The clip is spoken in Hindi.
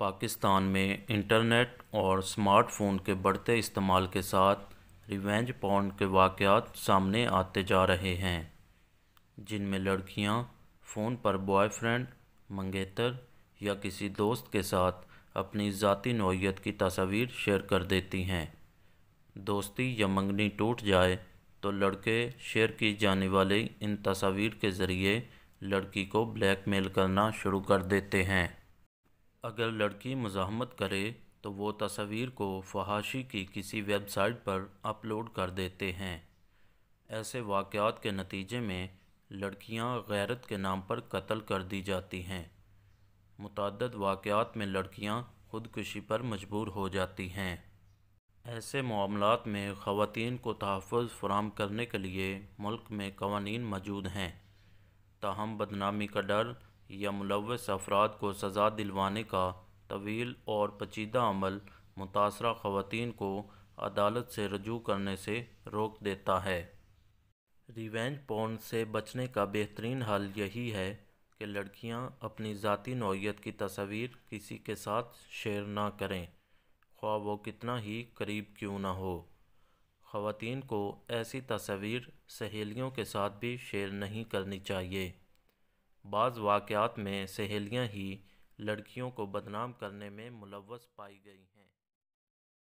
पाकिस्तान में इंटरनेट और स्मार्टफ़ोन के बढ़ते इस्तेमाल के साथ रिवेंज पॉन्ड के वाक़यात सामने आते जा रहे हैं जिनमें लड़कियां फ़ोन पर बॉयफ्रेंड मंगेतर या किसी दोस्त के साथ अपनी ज़ाती नौीयत की तस्वीर शेयर कर देती हैं दोस्ती या मंगनी टूट जाए तो लड़के शेयर की जाने वाली इन तस्वीर के ज़रिए लड़की को ब्लैकमेल करना शुरू कर देते हैं अगर लड़की मज़ामत करे तो वो तस्वीर को फहाशी की किसी वेबसाइट पर अपलोड कर देते हैं ऐसे वाक़ात के नतीजे में लड़कियां गैरत के नाम पर कत्ल कर दी जाती हैं मतदद वाक़ात में लड़कियां ख़ुदकुशी पर मजबूर हो जाती हैं ऐसे मामलों में ख़वान को तहफ़ फ्राहम करने के लिए मुल्क में कवानीन मौजूद हैं ताहम बदनामी का डर या मुलवस अफराद को सज़ा दिलवाने का तवील और पचीदा अमल मुतासर ख़वान को अदालत से रजू करने से रोक देता है रिवेंज पौन से बचने का बेहतरीन हल यही है कि लड़कियां अपनी ज़ाती नौीयत की तस्वीर किसी के साथ शेयर ना करें ख्वा वो कितना ही करीब क्यों ना हो खातन को ऐसी तस्वीर सहेलियों के साथ भी शेयर नहीं करनी चाहिए बाज़ वाक़ात में सहेलियाँ ही लड़कियों को बदनाम करने में मुलवस पाई गई हैं